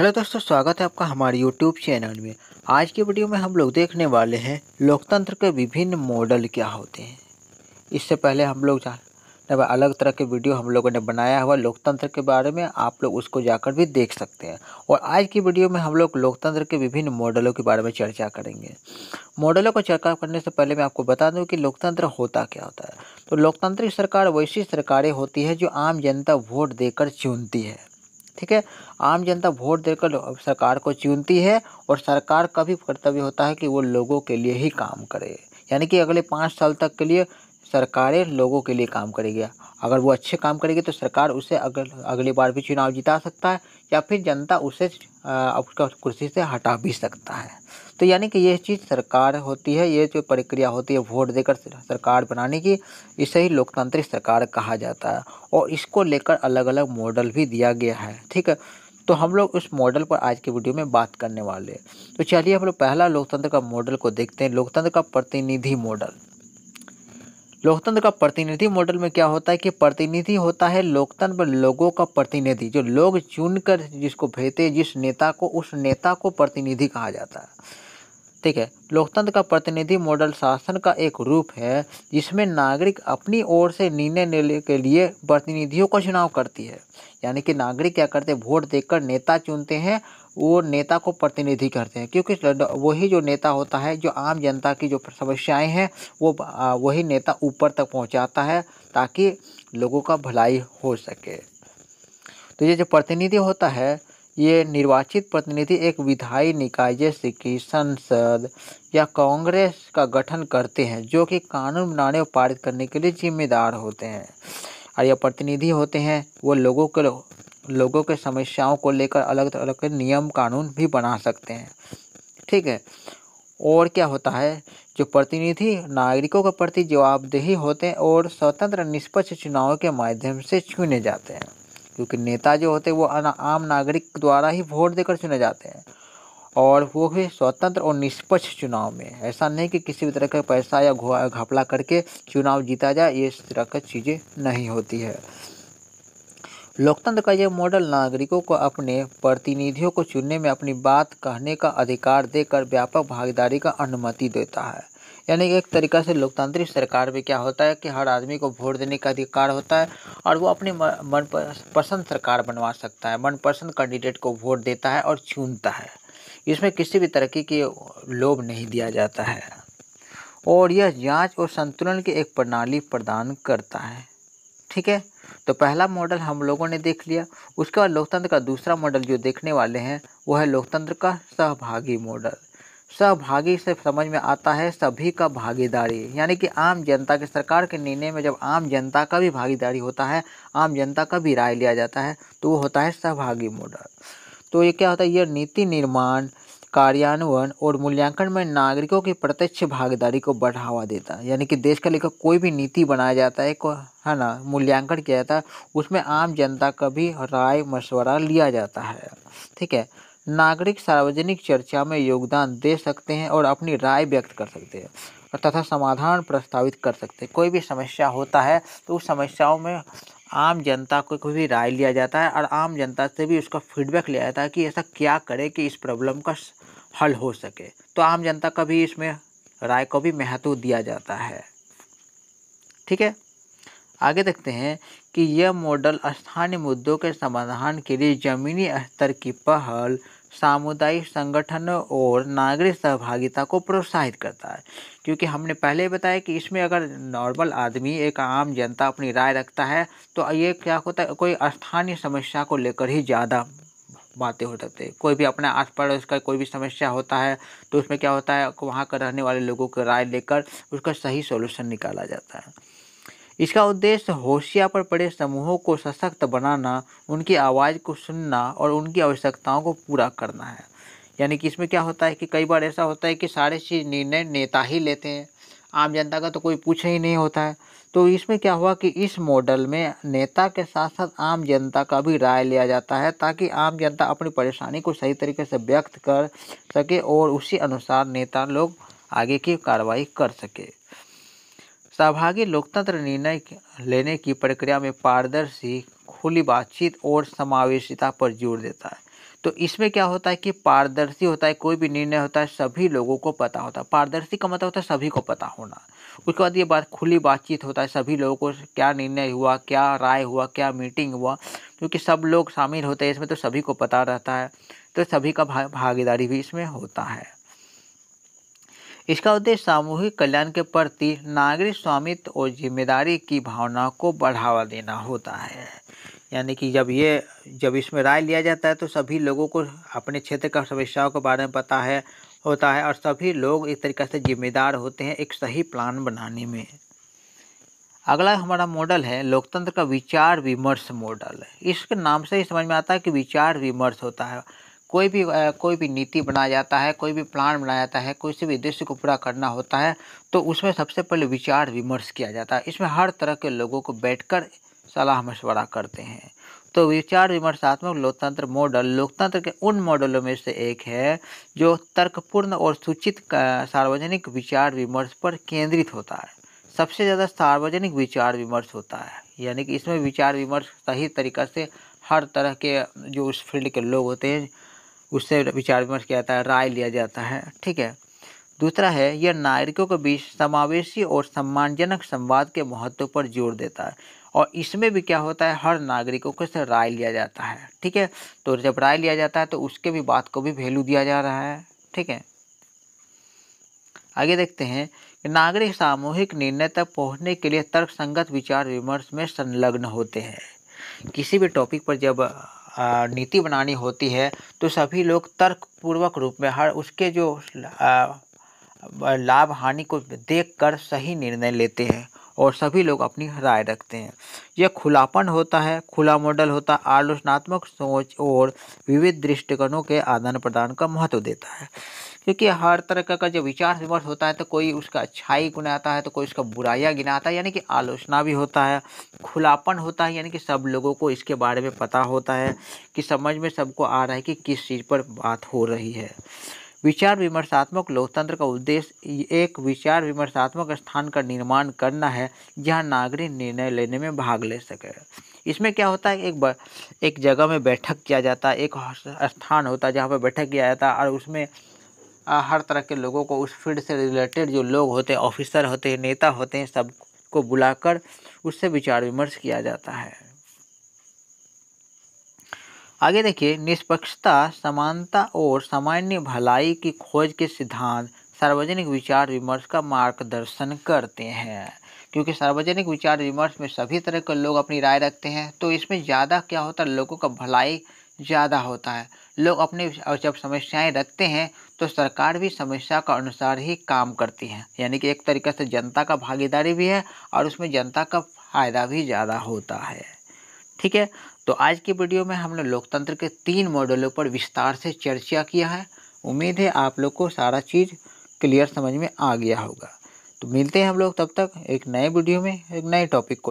hello दोस्तों स्वागत है आपका हमारे यूट्यूब चैनल में आज की वीडियो में हम लोग देखने वाले हैं लोकतंत्र के विभिन्न मॉडल क्या होते हैं इससे पहले हम लोग जान अलग तरह के वीडियो हम लोगों ने बनाया हुआ लोकतंत्र के बारे में आप लोग उसको जाकर भी देख सकते हैं और आज की वीडियो में हम लोग लोकतंत्र के विभिन्न मॉडलों के बारे में चर्चा करेंगे मॉडलों को चर्चा करने से पहले मैं आपको बता दूं कि लोकतंत्र होता क्या होता है तो लोकतांत्रिक सरकार वैसी सरकारें होती है जो आम जनता वोट देकर चुनती है ठीक है आम जनता वोट देकर सरकार को चुनती है और सरकार का भी कर्तव्य होता है कि वो लोगों के लिए ही काम करे यानी कि अगले पाँच साल तक के लिए सरकारें लोगों के लिए काम करेगी अगर वो अच्छे काम करेगी तो सरकार उसे अगर अगली बार भी चुनाव जिता सकता है या फिर जनता उसे उसका कुर्सी से हटा भी सकता है तो यानी कि यह चीज़ सरकार होती है ये जो प्रक्रिया होती है वोट देकर सरकार बनाने की इसे ही लोकतांत्रिक सरकार कहा जाता है और इसको लेकर अलग अलग मॉडल भी दिया गया है ठीक है तो हम लोग उस मॉडल पर आज की वीडियो में बात करने वाले हैं तो चलिए हम लोग पहला लोकतंत्र का मॉडल को देखते हैं लोकतंत्र का प्रतिनिधि मॉडल लोकतंत्र का प्रतिनिधि मॉडल में क्या होता है कि प्रतिनिधि होता है लोकतंत्र लोगों का प्रतिनिधि जो लोग चुनकर जिसको भेजते जिस नेता को उस नेता को प्रतिनिधि कहा जाता है ठीक है लोकतंत्र का प्रतिनिधि मॉडल शासन का एक रूप है जिसमें नागरिक अपनी ओर से निर्णय लेने के लिए प्रतिनिधियों का चुनाव करती है यानी कि नागरिक क्या करते हैं वोट देकर नेता चुनते हैं वो नेता को प्रतिनिधि करते हैं क्योंकि वही जो नेता होता है जो आम जनता की जो समस्याएं हैं वो वही नेता ऊपर तक पहुंचाता है ताकि लोगों का भलाई हो सके तो ये जो प्रतिनिधि होता है ये निर्वाचित प्रतिनिधि एक विधायी निकाय जैसे कि संसद या कांग्रेस का गठन करते हैं जो कि कानून बनाने और पारित करने के लिए जिम्मेदार होते हैं और यह प्रतिनिधि होते हैं वो लोगों के लोगों के समस्याओं को लेकर अलग अलग के नियम कानून भी बना सकते हैं ठीक है और क्या होता है जो प्रतिनिधि नागरिकों के प्रति जवाबदेही होते हैं और स्वतंत्र निष्पक्ष चुनाव के माध्यम से चुने जाते हैं क्योंकि नेता जो होते हैं वो आम नागरिक द्वारा ही वोट देकर चुने जाते हैं और वो भी स्वतंत्र और निष्पक्ष चुनाव में ऐसा नहीं कि किसी भी तरह का पैसा या घपला करके चुनाव जीता जाए ये इस तरह की चीज़ें नहीं होती है लोकतंत्र का यह मॉडल नागरिकों को अपने प्रतिनिधियों को चुनने में अपनी बात कहने का अधिकार देकर व्यापक भागीदारी का अनुमति देता है यानी एक तरीका से लोकतांत्रिक सरकार में क्या होता है कि हर आदमी को वोट देने का अधिकार होता है और वो अपने मन पसंद सरकार बनवा सकता है मनपसंद कैंडिडेट को वोट देता है और चुनता है इसमें किसी भी तरक्की की लोभ नहीं दिया जाता है और यह जांच और संतुलन की एक प्रणाली प्रदान करता है ठीक है तो पहला मॉडल हम लोगों ने देख लिया उसके बाद लोकतंत्र का दूसरा मॉडल जो देखने वाले हैं वो है लोकतंत्र का सहभागी मॉडल सहभागी से समझ में आता है सभी का भागीदारी यानी कि आम जनता के सरकार के निर्णय में जब आम जनता का भी भागीदारी होता है आम जनता का भी राय लिया जाता है तो वो होता है सहभागी मॉडल तो ये क्या होता है ये नीति निर्माण कार्यान्वयन और मूल्यांकन में नागरिकों की प्रत्यक्ष भागीदारी को बढ़ावा देता है यानी कि देश का लेकर कोई भी नीति बनाया जाता है को है ना मूल्यांकन किया जाता है उसमें आम जनता का भी राय मशवरा लिया जाता है ठीक है नागरिक सार्वजनिक चर्चा में योगदान दे सकते हैं और अपनी राय व्यक्त कर सकते हैं तथा समाधान प्रस्तावित कर सकते हैं कोई भी समस्या होता है तो उस समस्याओं में आम जनता को कोई भी राय लिया जाता है और आम जनता से भी उसका फीडबैक लिया जाता है कि ऐसा क्या करे कि इस प्रॉब्लम का हल हो सके तो आम जनता का भी इसमें राय को भी महत्व दिया जाता है ठीक है आगे देखते हैं कि यह मॉडल स्थानीय मुद्दों के समाधान के लिए ज़मीनी स्तर की पहल सामुदायिक संगठन और नागरिक सहभागिता को प्रोत्साहित करता है क्योंकि हमने पहले बताया कि इसमें अगर नॉर्मल आदमी एक आम जनता अपनी राय रखता है तो ये क्या होता है कोई स्थानीय समस्या को लेकर ही ज़्यादा बातें हो सकते है कोई भी अपने आस पड़ोस का कोई भी समस्या होता है तो उसमें क्या होता है वहाँ का रहने वाले लोगों की राय लेकर उसका सही सोल्यूशन निकाला जाता है इसका उद्देश्य होशिया पर पड़े समूहों को सशक्त बनाना उनकी आवाज़ को सुनना और उनकी आवश्यकताओं को पूरा करना है यानी कि इसमें क्या होता है कि कई बार ऐसा होता है कि सारे चीज़ निर्णय नेता ही लेते हैं आम जनता का तो कोई पूछे ही नहीं होता है तो इसमें क्या हुआ कि इस मॉडल में नेता के साथ साथ आम जनता का भी राय लिया जाता है ताकि आम जनता अपनी परेशानी को सही तरीके से व्यक्त कर सके और उसी अनुसार नेता लोग आगे की कार्रवाई कर सके सहभागी लोकतंत्र निर्णय लेने की प्रक्रिया में पारदर्शी खुली बातचीत और समावेशिता पर जोर देता है तो इसमें क्या होता है कि पारदर्शी होता है कोई भी निर्णय होता है सभी लोगों को पता होता है पारदर्शी का मतलब होता है सभी को पता होना उसके बाद ये बात खुली बातचीत होता है सभी लोगों को क्या निर्णय हुआ क्या राय हुआ क्या मीटिंग हुआ क्योंकि सब लोग शामिल होते हैं इसमें तो सभी को पता रहता है तो सभी का भागीदारी भी इसमें होता है इसका उद्देश्य सामूहिक कल्याण के प्रति नागरिक स्वामित्व और जिम्मेदारी की भावना को बढ़ावा देना होता है यानी कि जब ये जब इसमें राय लिया जाता है तो सभी लोगों को अपने क्षेत्र का समस्याओं के बारे में पता है होता है और सभी लोग एक तरीके से जिम्मेदार होते हैं एक सही प्लान बनाने में अगला हमारा मॉडल है लोकतंत्र का विचार विमर्श मॉडल इसके नाम से ही समझ में आता है कि विचार विमर्श होता है कोई भी कोई भी नीति बनाया जाता है कोई भी प्लान बनाया जाता है कोई भी उद्देश्य को पूरा करना होता है तो उसमें सबसे पहले विचार विमर्श किया जाता है इसमें हर तरह के लोगों को बैठकर सलाह मशवरा करते हैं तो विचार विमर्शात्मक लोकतंत्र मॉडल लोकतंत्र के उन मॉडलों में से एक है जो तर्कपूर्ण और सूचित सार्वजनिक विचार विमर्श पर केंद्रित होता है सबसे ज़्यादा सार्वजनिक विचार विमर्श होता है यानी कि इसमें विचार विमर्श सही तरीक़ा से हर तरह के जो उस फील्ड के लोग होते हैं उससे विचार विमर्श किया जाता है राय लिया जाता है ठीक है दूसरा है यह नागरिकों के बीच समावेशी और सम्मानजनक संवाद के महत्व पर जोर देता है और इसमें भी क्या होता है हर नागरिकों को से राय लिया जाता है ठीक है तो जब राय लिया जाता है तो उसके भी बात को भी वैल्यू दिया जा रहा है ठीक है आगे देखते हैं कि नागरिक सामूहिक निर्णय तक पहुंचने के लिए तर्कसंगत विचार विमर्श में संलग्न होते हैं किसी भी टॉपिक पर जब नीति बनानी होती है तो सभी लोग तर्कपूर्वक रूप में हर उसके जो लाभ हानि को देखकर सही निर्णय लेते हैं और सभी लोग अपनी राय रखते हैं यह खुलापन होता है खुला मॉडल होता है आलोचनात्मक सोच और विविध दृष्टिकोणों के आदान प्रदान का महत्व देता है क्योंकि हर तरह का जब विचार विमर्श होता है तो कोई उसका अच्छाई गुनाता है तो कोई उसका बुराइयाँ गिनाता है यानी कि आलोचना भी होता है खुलापन होता है यानी कि सब लोगों को इसके बारे में पता होता है कि समझ में सबको आ रहा है कि किस चीज़ पर बात हो रही है विचार विमर्शात्मक लोकतंत्र का उद्देश्य एक विचार विमर्शात्मक स्थान का निर्माण करना है जहां नागरिक निर्णय लेने में भाग ले सके इसमें क्या होता है एक ब एक जगह में बैठक किया जाता है एक स्थान होता है जहाँ पर बैठक किया जाता है और उसमें हर तरह के लोगों को उस फील्ड से रिलेटेड जो लोग होते हैं ऑफिसर होते हैं नेता होते हैं सबको बुलाकर उससे विचार विमर्श किया जाता है आगे देखिए निष्पक्षता समानता और सामान्य भलाई की खोज के सिद्धांत सार्वजनिक विचार विमर्श का मार्गदर्शन करते हैं क्योंकि सार्वजनिक विचार विमर्श में सभी तरह के लोग अपनी राय रखते हैं तो इसमें ज़्यादा क्या होता है लोगों का भलाई ज़्यादा होता है लोग अपने जब समस्याएं रखते हैं तो सरकार भी समस्या का अनुसार ही काम करती है यानी कि एक तरीके से जनता का भागीदारी भी है और उसमें जनता का फायदा भी ज़्यादा होता है ठीक है तो आज की वीडियो में हमने लोकतंत्र के तीन मॉडलों पर विस्तार से चर्चा किया है उम्मीद है आप लोग को सारा चीज़ क्लियर समझ में आ गया होगा तो मिलते हैं हम लोग तब तक एक नए वीडियो में एक नए टॉपिक को